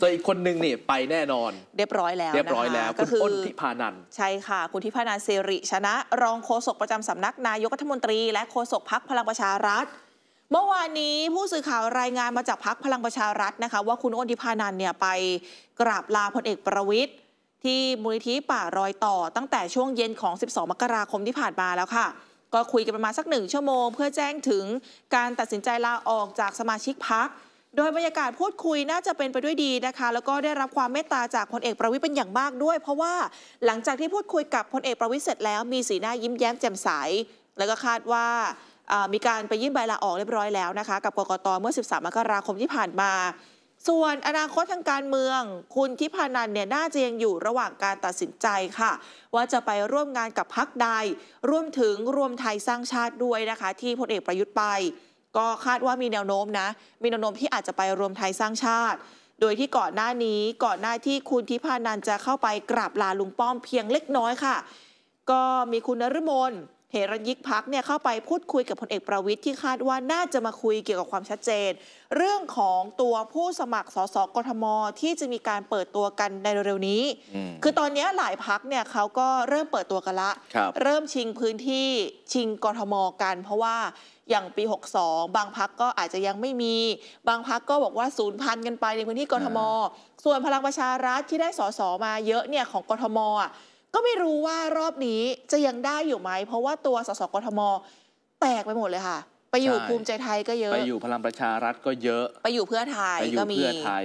ส่วนอีกคนนึงนี่ไปแน่นอน เรียบร้อยแล้วเรียบร้อยแล้วคุณอ้นทิพานันใช่ค่ะ คุณทิพานันเสริ ชนะรองโฆษกประจำสำนักนายกรัฐมนตรี และโฆษกพักพลังประชารัฐเมื่อวานนี้ผู้สื่อข่าวรายงานมาจากพักพลังประชารัฐนะคะ ว่าคุณอ้นทิพานันเนี่ยไปกราบลาพลเอกประวิทย์ที่มูลนิธิป่ารอยต่อตั้งแต่ช่วงเย็นของ 12 มกราคมที่ผ่านมาแล้วค่ะ ก็คุยกันประมาณสักหนึ่งชั่วโมงเพื่อแจ้งถึงการตัดสินใจลาออกจากสมาชิกพักโดยบรรยากาศพูดคุยน่าจะเป็นไปด้วยดีนะคะแล้วก็ได้รับความเมตตาจากพลเอกประวิทย์เป็นอย่างมากด้วย เพราะว่าหลังจากที่พูดคุยกับพลเอกประวิทย์เสร็จแล้ว มีสีหน้ายิ้มแย้มแจ่มใสแล้วก็คาดว่ามีการไปยื่นใบลาออกเรียบร้อยแล้วนะคะ กับกกตเมื่อ 13มกราคมที่ผ่านมา ส่วนอนาคตทางการเมือง คุณทิพานันเนี่ยน่าจะยังอยู่ระหว่างการตัดสินใจค่ะว่าจะไปร่วมงานกับพักใดร่วมถึงรวมไทยสร้างชาติด้วยนะคะที่พลเอกประยุทธ์ไปก็คาดว่ามีแนวโน้มนะ มีแนวโน้มที่อาจจะไปรวมไทยสร้างชาติ โดยที่ก่อนหน้านี้ ก่อนหน้าที่คุณทิพานัน จะเข้าไปกราบลาลุงป้อมเพียงเล็กน้อยค่ะ ก็มีคุณนรมนเหรัญยิกพักเนี่ยเข้าไปพูดคุยกับพลเอกประวิทย์ที่คาดว่าน่าจะมาคุยเกี่ยวกับความชัดเจน เรื่องของตัวผู้สมัครสสกทมที่จะมีการเปิดตัวกันในเร็วๆนี้ คือตอนนี้หลายพักเนี่ยเขาก็เริ่มเปิดตัวกันละรเริ่มชิงพื้นที่ชิงกทมกัน เพราะว่าอย่างปี62บางพักก็อาจจะยังไม่มี บางพักก็บอกว่าศูนย์พันกันไปในพื้นที่กทม ส่วนพลังประชารัฐที่ได้สสมาเยอะเนี่ยของกทมอ่ะก็ไม่รู้ว่ารอบนี้จะยังได้อยู่ไหม เพราะว่าตัวสสกทม แตกไปหมดเลยค่ะ ไปอยู่ภูมิใจไทยก็เยอะไปอยู่พลังประชารัฐก็เยอะ ไปอยู่เพื่อไทยก็มี ไปอยู่เพื่อไทย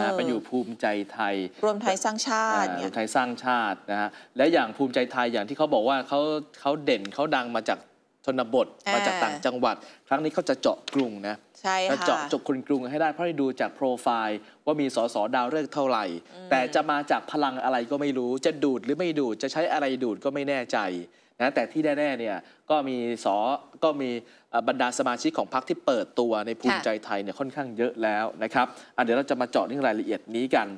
นะไปอยู่ภูมิใจไทย รวมไทยสร้างชาติรวมไทยสร้างชาตินะฮะและอย่างภูมิใจไทยอย่างที่เขาบอกว่าเขาเขาเด่นเขาดังมาจากชนบท มาจากต่างจังหวัด ครั้งนี้เขาจะเจาะกรุงนะใช่ค่ะเจาะจบคนกรุง ให้ได้เพราะดูจากโปรไฟล์ว่ามีสสดาวเลือกเท่าไหร่ แต่จะมาจากพลังอะไรก็ไม่รู้จะดูดหรือไม่ดูดจะใช้อะไรดูดก็ไม่แน่ใจนะแต่ที่แน่ๆเนี่ยก็มีสอก็มีบรรดาสมาชิกของพรรคที่เปิดตัวในภูมิใจไทยเนี่ยค่อนข้างเยอะแล้วนะครับเดี๋ยวเราจะมาเจาะเรื่องรายละเอียดนี้กัน